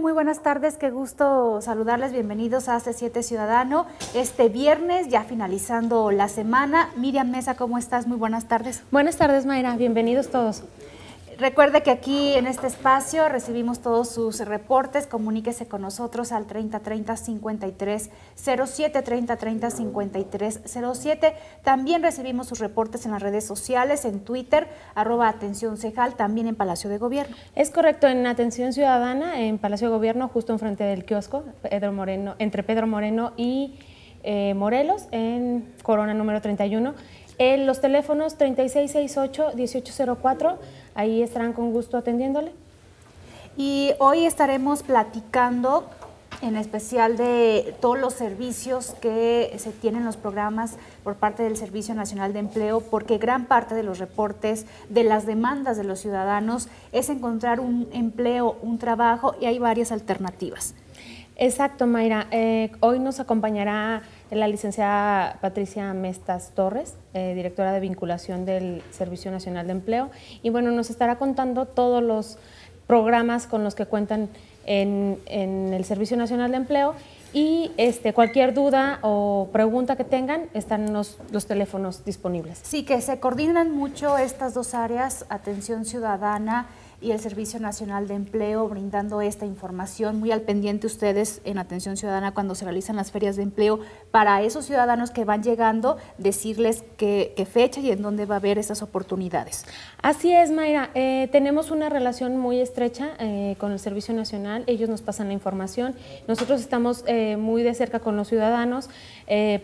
Muy buenas tardes, qué gusto saludarles. Bienvenidos a C7 Ciudadano. Este viernes, ya finalizando la semana. Miriam Mesa, ¿cómo estás? Muy buenas tardes. Buenas tardes, Mayra. Bienvenidos todos. Recuerde que aquí en este espacio recibimos todos sus reportes. Comuníquese con nosotros al 3030 53 07, 3030 53 07. También recibimos sus reportes en las redes sociales, en Twitter, arroba Atención Cejal, también en Palacio de Gobierno. Es correcto, en Atención Ciudadana, en Palacio de Gobierno, justo enfrente del kiosco, Pedro Moreno, entre Pedro Moreno y eh, Morelos, en Corona número 31. En eh, los teléfonos 3668-1804 ahí estarán con gusto atendiéndole. Y hoy estaremos platicando en especial de todos los servicios que se tienen los programas por parte del Servicio Nacional de Empleo, porque gran parte de los reportes, de las demandas de los ciudadanos, es encontrar un empleo, un trabajo, y hay varias alternativas. Exacto, Mayra. Eh, hoy nos acompañará la licenciada Patricia Mestas Torres, eh, directora de vinculación del Servicio Nacional de Empleo. Y bueno, nos estará contando todos los programas con los que cuentan en, el Servicio Nacional de Empleo. Y este, cualquier duda o pregunta que tengan, están los, los, teléfonos disponibles. Sí, que se coordinan mucho estas dos áreas, atención ciudadana y el Servicio Nacional de Empleo brindando esta información. Muy al pendiente ustedes en Atención Ciudadana cuando se realizan las ferias de empleo para esos ciudadanos que van llegando, decirles qué, fecha y en dónde va a haber esas oportunidades. Así es, Mayra. Eh, tenemos una relación muy estrecha eh, con el Servicio Nacional. Ellos nos pasan la información. Nosotros estamos eh, muy de cerca con los ciudadanos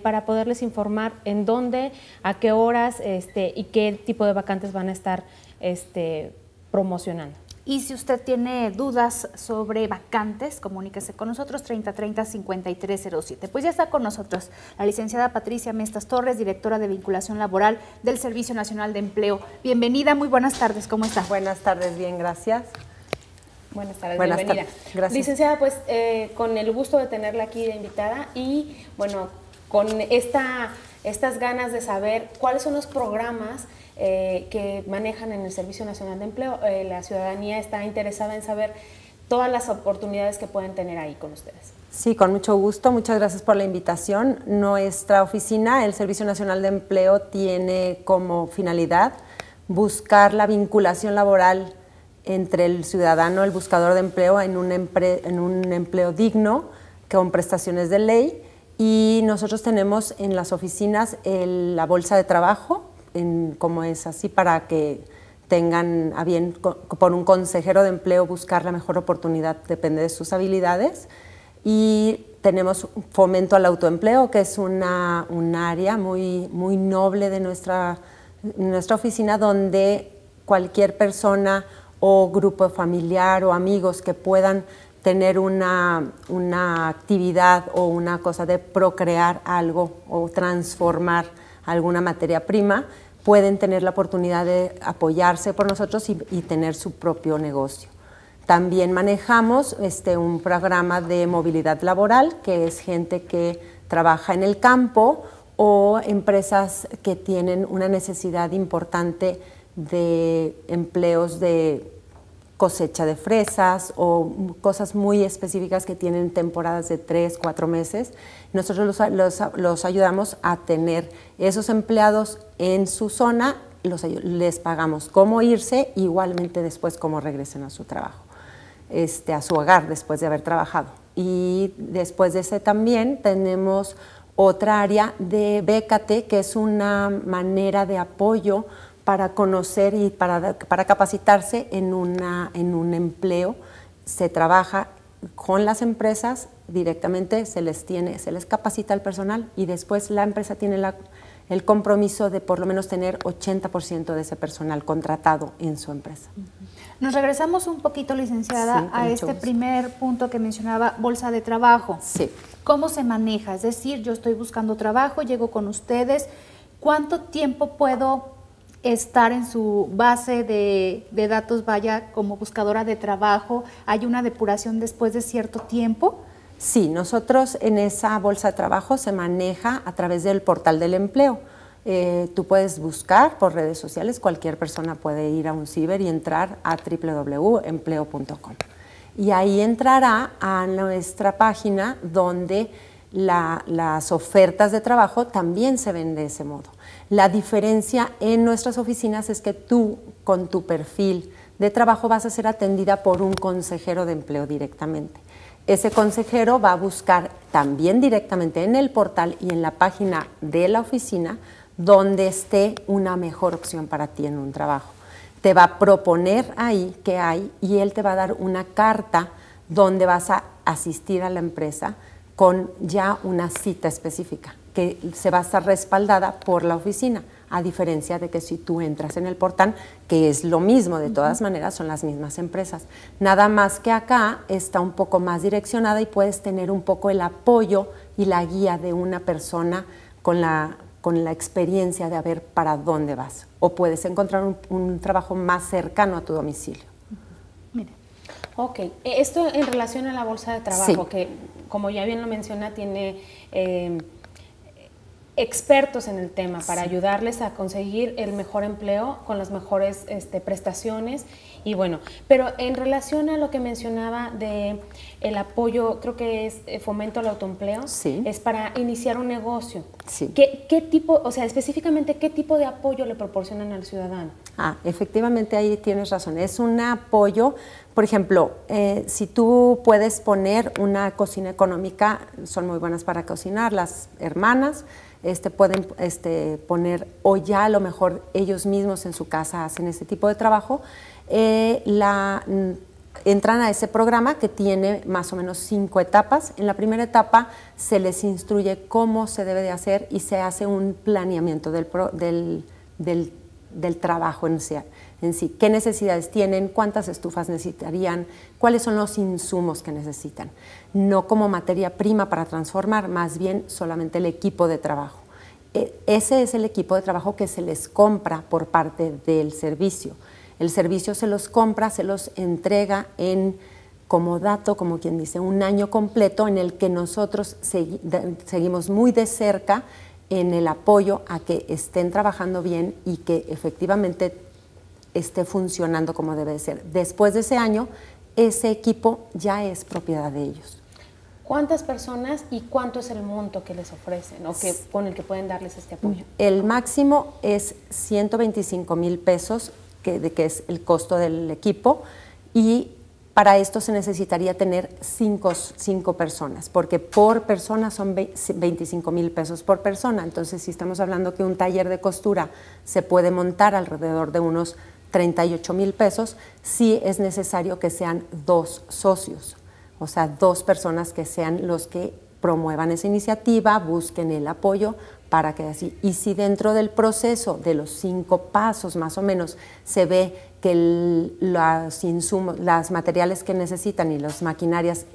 para poderles informar en dónde, a qué horas este, y qué tipo de vacantes van a estar. Este, promocionando. Y si usted tiene dudas sobre vacantes, comuníquese con nosotros 3030-5307. Pues ya está con nosotros la licenciada Patricia Mestas Torres, directora de vinculación laboral del Servicio Nacional de Empleo. Bienvenida, muy buenas tardes, ¿cómo está? Buenas tardes, bien, gracias. Buenas tardes, bienvenida. gracias. Licenciada, pues eh, con el gusto de tenerla aquí de invitada y bueno, con esta estas ganas de saber cuáles son los programas eh, que manejan en el Servicio Nacional de Empleo. Eh, la ciudadanía está interesada en saber todas las oportunidades que pueden tener ahí con ustedes. Sí, con mucho gusto. Muchas gracias por la invitación. Nuestra oficina, el Servicio Nacional de Empleo, tiene como finalidad buscar la vinculación laboral entre el ciudadano, el buscador de empleo, en un, en un empleo digno, con prestaciones de ley y nosotros tenemos en las oficinas la bolsa de trabajo, como es así, para que tengan a bien por un consejero de empleo buscar la mejor oportunidad, depende de sus habilidades. Y tenemos fomento al autoempleo, que es una, un área muy, muy noble de nuestra, nuestra oficina donde cualquier persona o grupo familiar o amigos que puedan tener una, actividad o una cosa de procrear algo o transformar alguna materia prima, pueden tener la oportunidad de apoyarse por nosotros y, tener su propio negocio. También manejamos este, un programa de movilidad laboral, que es gente que trabaja en el campo o empresas que tienen una necesidad importante de empleos de cosecha de fresas o cosas muy específicas que tienen temporadas de tres, cuatro meses. Nosotros los, ayudamos a tener esos empleados en su zona, les pagamos cómo irse, igualmente después cómo regresen a su trabajo, este, a su hogar después de haber trabajado. Y después de ese también tenemos otra área de Bécate, que es una manera de apoyo para conocer y para, para capacitarse en, una, en un empleo. Se trabaja con las empresas directamente, se les, tiene, se les capacita el personal y después la empresa tiene la, el compromiso de por lo menos tener 80% de ese personal contratado en su empresa. Nos regresamos un poquito, licenciada, a este primer punto que mencionaba, bolsa de trabajo. Sí. ¿Cómo se maneja? Es decir, yo estoy buscando trabajo, llego con ustedes, ¿cuánto tiempo puedo estar en su base de, datos, vaya como buscadora de trabajo, hay una depuración después de cierto tiempo. Sí, nosotros en esa bolsa de trabajo se maneja a través del portal del empleo. Eh, tú puedes buscar por redes sociales, cualquier persona puede ir a un ciber y entrar a www.empleo.com. Y ahí entrará a nuestra página donde las ofertas de trabajo también se ven de ese modo. La diferencia en nuestras oficinas es que tú, con tu perfil de trabajo, vas a ser atendida por un consejero de empleo directamente. Ese consejero va a buscar también directamente en el portal y en la página de la oficina donde esté una mejor opción para ti en un trabajo. Te va a proponer ahí qué hay y él te va a dar una carta donde vas a asistir a la empresa con ya una cita específica que se va a estar respaldada por la oficina, a diferencia de que si tú entras en el portal, que es lo mismo, de todas maneras son las mismas empresas. Nada más que acá está un poco más direccionada y puedes tener un poco el apoyo y la guía de una persona con la, con la experiencia de a ver para dónde vas. O puedes encontrar un, trabajo más cercano a tu domicilio. Mire, Ok, e, esto en relación a la bolsa de trabajo, que como ya bien lo menciona, tiene... Eh, expertos en el tema para ayudarles a conseguir el mejor empleo con las mejores este, prestaciones y bueno, pero en relación a lo que mencionaba de el apoyo, creo que es eh, fomento al autoempleo, sí. es para iniciar un negocio. Sí. ¿Qué, ¿Qué, tipo, o sea, específicamente qué tipo de apoyo le proporcionan al ciudadano? Ah, efectivamente ahí tienes razón. Es un apoyo, por ejemplo, eh, si tú puedes poner una cocina económica, son muy buenas para cocinar las hermanas. Este, pueden este, poner o ya a lo mejor ellos mismos en su casa hacen ese tipo de trabajo eh, mm, entran a ese programa que tiene más o menos cinco etapas. En la primera etapa se les instruye cómo se debe de hacer y se hace un planeamiento del, trabajo en en sí. ¿Qué necesidades tienen? ¿Cuántas estufas necesitarían? ¿Cuáles son los insumos que necesitan? No como materia prima para transformar, más bien solamente el equipo de trabajo e, ese es el equipo de trabajo que se les compra por parte del servicio. El servicio se los compra, se los entrega en como dato, como quien dice, un año completo en el que nosotros seguimos muy de cerca en el apoyo a que estén trabajando bien y que efectivamente esté funcionando como debe ser. Después de ese año, ese equipo ya es propiedad de ellos. ¿Cuántas personas y cuánto es el monto que les ofrecen o que, con el que pueden darles este apoyo? El máximo es 125 mil pesos que, de, que es el costo del equipo, y para esto se necesitaría tener cinco, cinco personas, porque por persona son 25 mil pesos por persona. Entonces, si estamos hablando que un taller de costura se puede montar alrededor de unos 38 mil pesos, sí es necesario que sean dos socios, o sea, dos personas que sean los que promuevan esa iniciativa, busquen el apoyo para que así. Y si dentro del proceso de los cinco pasos más o menos se ve que los insumos, las materiales que necesitan y las maquinarias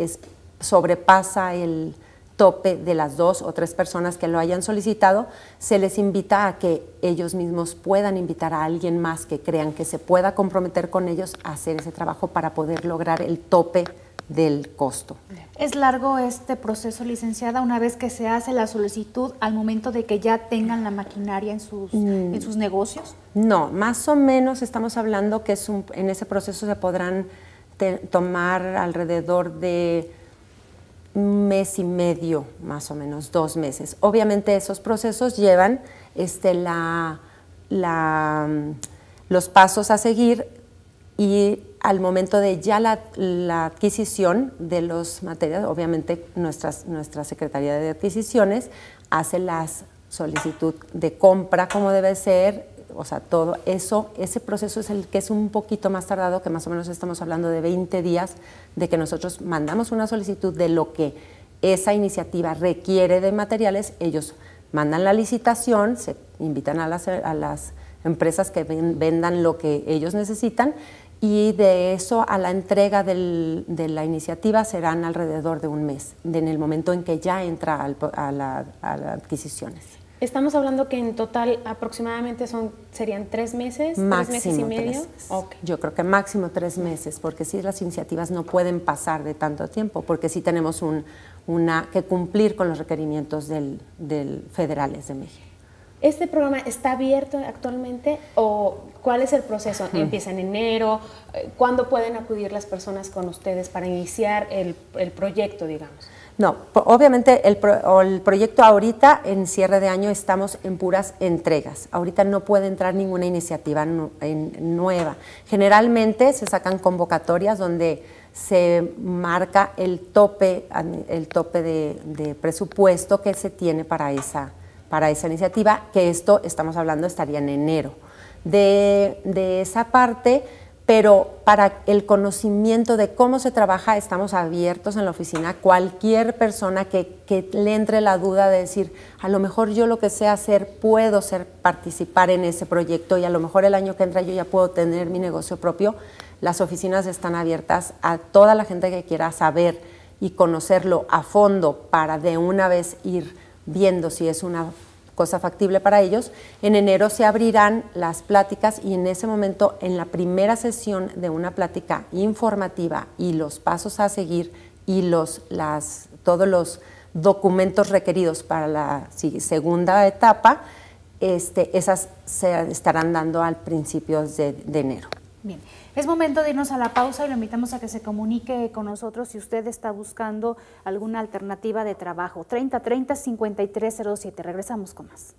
sobrepasa el tope de las dos o tres personas que lo hayan solicitado, se les invita a que ellos mismos puedan invitar a alguien más que crean que se pueda comprometer con ellos a hacer ese trabajo para poder lograr el tope del costo. ¿Es largo este proceso, licenciada, una vez que se hace la solicitud al momento de que ya tengan la maquinaria en sus, mm. en sus negocios? No, más o menos estamos hablando que es un, en ese proceso se podrán tomar alrededor de un mes y medio, más o menos, dos meses. Obviamente esos procesos llevan este, la, la, mm, los pasos a seguir y al momento de ya la, adquisición de los materiales, obviamente nuestras, nuestra Secretaría de Adquisiciones hace la solicitud de compra como debe ser, o sea, todo eso, ese proceso es el que es un poquito más tardado, que más o menos estamos hablando de 20 días, de que nosotros mandamos una solicitud de lo que esa iniciativa requiere de materiales, ellos mandan la licitación, se invitan a a las empresas que vendan lo que ellos necesitan y de eso a la entrega de la iniciativa serán alrededor de un mes, en el momento en que ya entra a, las adquisiciones. Estamos hablando que en total aproximadamente son, serían tres meses, máximo tres meses y medio. Yo creo que máximo tres meses, porque si las iniciativas no pueden pasar de tanto tiempo, porque si tenemos un, una, que cumplir con los requerimientos del, del federales de México. ¿Este programa está abierto actualmente o cuál es el proceso? ¿Empieza en enero? Eh, ¿Cuándo pueden acudir las personas con ustedes para iniciar el, proyecto, digamos? No, obviamente el, proyecto ahorita en cierre de año estamos en puras entregas. Ahorita no puede entrar ninguna iniciativa nueva. Generalmente se sacan convocatorias donde se marca el tope, el tope de presupuesto que se tiene para esa para esa iniciativa, que esto estamos hablando estaría en enero. De, esa parte, pero para el conocimiento de cómo se trabaja, estamos abiertos en la oficina. Cualquier persona que, que, le entre la duda de decir, a lo mejor yo lo que sé hacer, puedo ser, participar en ese proyecto y a lo mejor el año que entra yo ya puedo tener mi negocio propio, las oficinas están abiertas a toda la gente que quiera saber y conocerlo a fondo para de una vez ir viendo si es una cosa factible para ellos. En enero se abrirán las pláticas y en ese momento, en la primera sesión de una plática informativa y los pasos a seguir y los, las, todos los documentos requeridos para la segunda etapa, este, esas se estarán dando al principio de, de enero. Bien. Es momento de irnos a la pausa y lo invitamos a que se comunique con nosotros si usted está buscando alguna alternativa de trabajo. 3030-5307. Regresamos con más.